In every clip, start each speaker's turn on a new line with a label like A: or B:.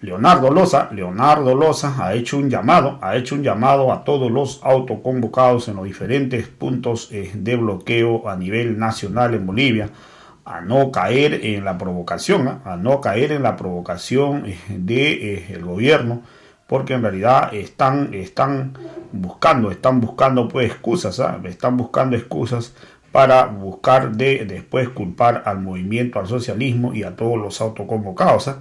A: Leonardo Loza, Leonardo Loza ha hecho un llamado, ha hecho un llamado a todos los autoconvocados en los diferentes puntos eh, de bloqueo a nivel nacional en Bolivia a no caer en la provocación, a no caer en la provocación del eh, de, eh, el gobierno, porque en realidad están, están buscando, están buscando pues excusas, ¿ah? están buscando excusas para buscar de después culpar al movimiento, al socialismo y a todos los autoconvocados. ¿ah?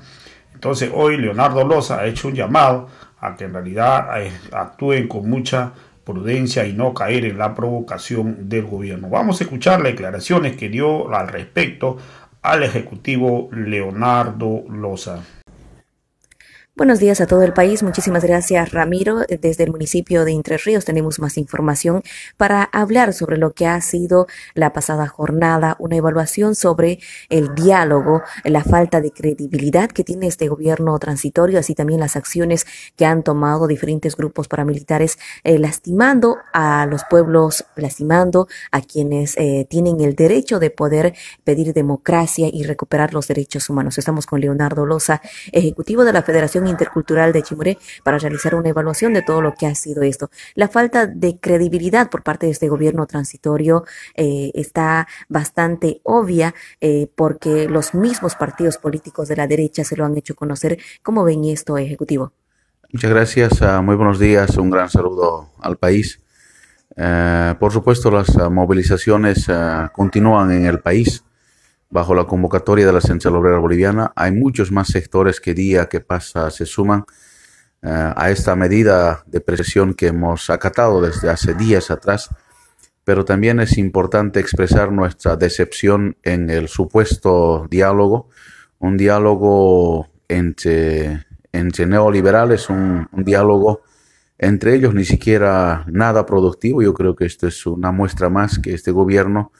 A: Entonces hoy Leonardo Loza ha hecho un llamado a que en realidad eh, actúen con mucha prudencia y no caer en la provocación del gobierno. Vamos a escuchar las declaraciones que dio al respecto al ejecutivo Leonardo Loza.
B: Buenos días a todo el país. Muchísimas gracias, Ramiro. Desde el municipio de Entre Ríos tenemos más información para hablar sobre lo que ha sido la pasada jornada, una evaluación sobre el diálogo, la falta de credibilidad que tiene este gobierno transitorio, así también las acciones que han tomado diferentes grupos paramilitares eh, lastimando a los pueblos, lastimando a quienes eh, tienen el derecho de poder pedir democracia y recuperar los derechos humanos. Estamos con Leonardo Loza, ejecutivo de la Federación Intercultural de Chimuré para realizar una evaluación de todo lo que ha sido esto. La falta de credibilidad por parte de este gobierno transitorio eh, está bastante obvia eh, porque los mismos partidos políticos de la derecha se lo han hecho conocer. ¿Cómo ven esto, Ejecutivo?
A: Muchas gracias, ah, muy buenos días, un gran saludo al país. Eh, por supuesto, las ah, movilizaciones ah, continúan en el país Bajo la convocatoria de la Central Obrera Boliviana hay muchos más sectores que día que pasa se suman eh, a esta medida de presión que hemos acatado desde hace días atrás, pero también es importante expresar nuestra decepción en el supuesto diálogo, un diálogo entre, entre neoliberales, un, un diálogo entre ellos ni siquiera nada productivo. Yo creo que esto es una muestra más que este gobierno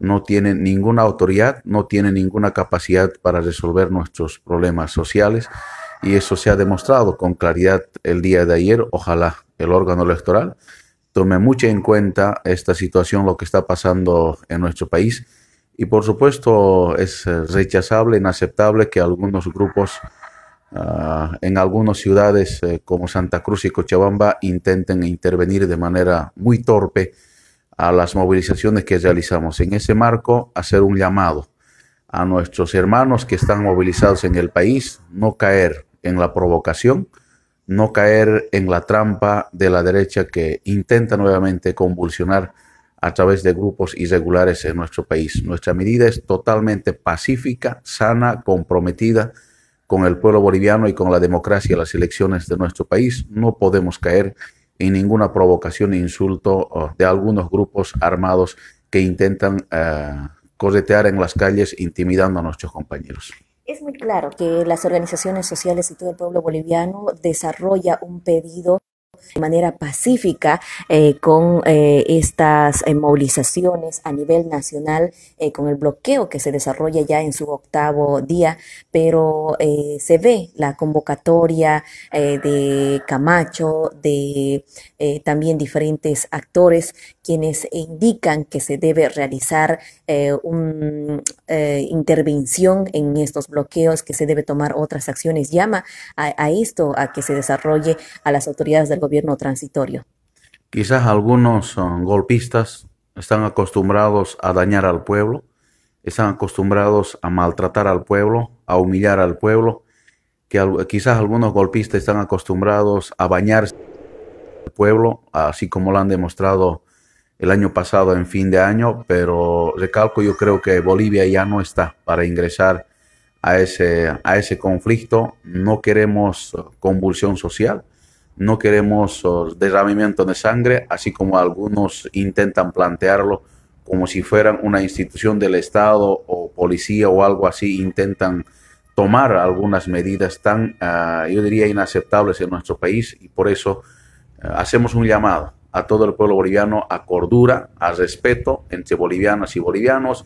A: no tienen ninguna autoridad, no tienen ninguna capacidad para resolver nuestros problemas sociales y eso se ha demostrado con claridad el día de ayer. Ojalá el órgano electoral tome mucho en cuenta esta situación, lo que está pasando en nuestro país. Y por supuesto es rechazable, inaceptable que algunos grupos ah, en algunas ciudades eh, como Santa Cruz y Cochabamba intenten intervenir de manera muy torpe a las movilizaciones que realizamos. En ese marco, hacer un llamado a nuestros hermanos que están movilizados en el país, no caer en la provocación, no caer en la trampa de la derecha que intenta nuevamente convulsionar a través de grupos irregulares en nuestro país. Nuestra medida es totalmente pacífica, sana, comprometida con el pueblo boliviano y con la democracia, las elecciones de nuestro país. No podemos caer y ninguna provocación e insulto de algunos grupos armados que intentan cosetear eh, corretear en las calles intimidando a nuestros compañeros.
B: Es muy claro que las organizaciones sociales y todo el pueblo boliviano desarrolla un pedido de manera pacífica eh, con eh, estas eh, movilizaciones a nivel nacional, con el bloqueo que se desarrolla ya en su octavo día, pero se ve la convocatoria de Camacho, de también diferentes actores quienes indican que se debe realizar una intervención en estos bloqueos, que se debe tomar otras acciones. Llama a esto, a que se desarrolle a las autoridades del gobierno gobierno transitorio.
A: Quizás algunos ah, golpistas están acostumbrados a dañar al pueblo, están acostumbrados a maltratar al pueblo, a humillar al pueblo, que quizás algunos golpistas están acostumbrados a bañarse al pueblo, así como lo han demostrado el año pasado en fin de año, pero recalco, yo creo que Bolivia ya no está para ingresar a ese, a ese conflicto. No queremos ah, convulsión social, no queremos derramamiento de sangre, así como algunos intentan plantearlo como si fueran una institución del Estado o policía o algo así, intentan tomar algunas medidas tan, ah, yo diría, inaceptables en nuestro país y por eso ah, hacemos un llamado a todo el pueblo boliviano a cordura, a respeto entre bolivianas y bolivianos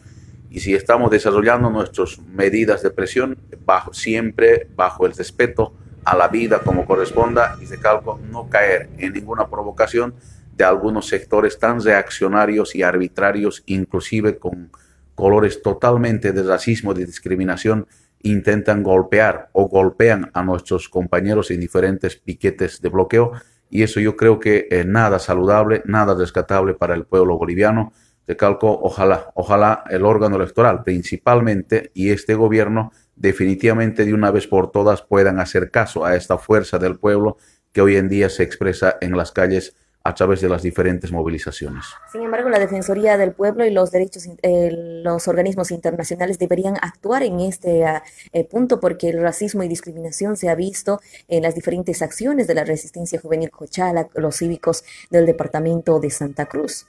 A: y si estamos desarrollando nuestras medidas de presión, bajo, siempre bajo el respeto a la vida como corresponda y se calco no caer en ninguna provocación de algunos sectores tan reaccionarios y arbitrarios, inclusive con colores totalmente de racismo, de discriminación, intentan golpear o golpean a nuestros compañeros en diferentes piquetes de bloqueo. Y eso yo creo que es eh, nada saludable, nada rescatable para el pueblo boliviano. calco ojalá, ojalá el órgano electoral principalmente y este gobierno definitivamente de una vez por todas puedan hacer caso a esta fuerza del pueblo que hoy en día se expresa en las calles a través de las diferentes movilizaciones.
B: Sin embargo, la Defensoría del Pueblo y los derechos, eh, los organismos internacionales deberían actuar en este ah, eh, punto porque el racismo y discriminación se ha visto en las diferentes acciones de la resistencia juvenil cochala, los cívicos del departamento de Santa Cruz.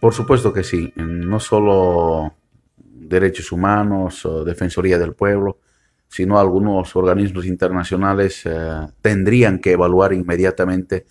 A: Por supuesto que sí, no solo derechos humanos, Defensoría del Pueblo, sino algunos organismos internacionales eh, tendrían que evaluar inmediatamente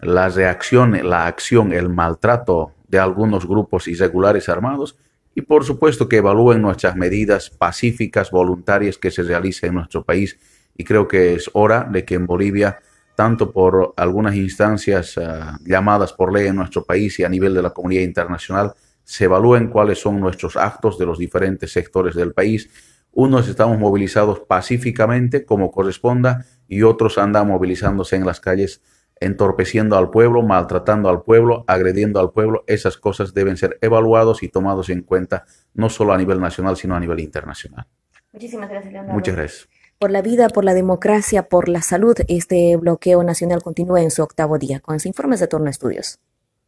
A: la reacción, la acción, el maltrato de algunos grupos irregulares armados y por supuesto que evalúen nuestras medidas pacíficas, voluntarias que se realizan en nuestro país. Y creo que es hora de que en Bolivia, tanto por algunas instancias eh, llamadas por ley en nuestro país y a nivel de la comunidad internacional, se evalúen cuáles son nuestros actos de los diferentes sectores del país. Unos estamos movilizados pacíficamente como corresponda y otros andan movilizándose en las calles entorpeciendo al pueblo, maltratando al pueblo, agrediendo al pueblo. Esas cosas deben ser evaluados y tomados en cuenta no solo a nivel nacional, sino a nivel internacional.
B: Muchísimas gracias,
A: Leonardo. Muchas gracias.
B: Por la vida, por la democracia, por la salud, este bloqueo nacional continúa en su octavo día. Con informes de Torno torna estudios.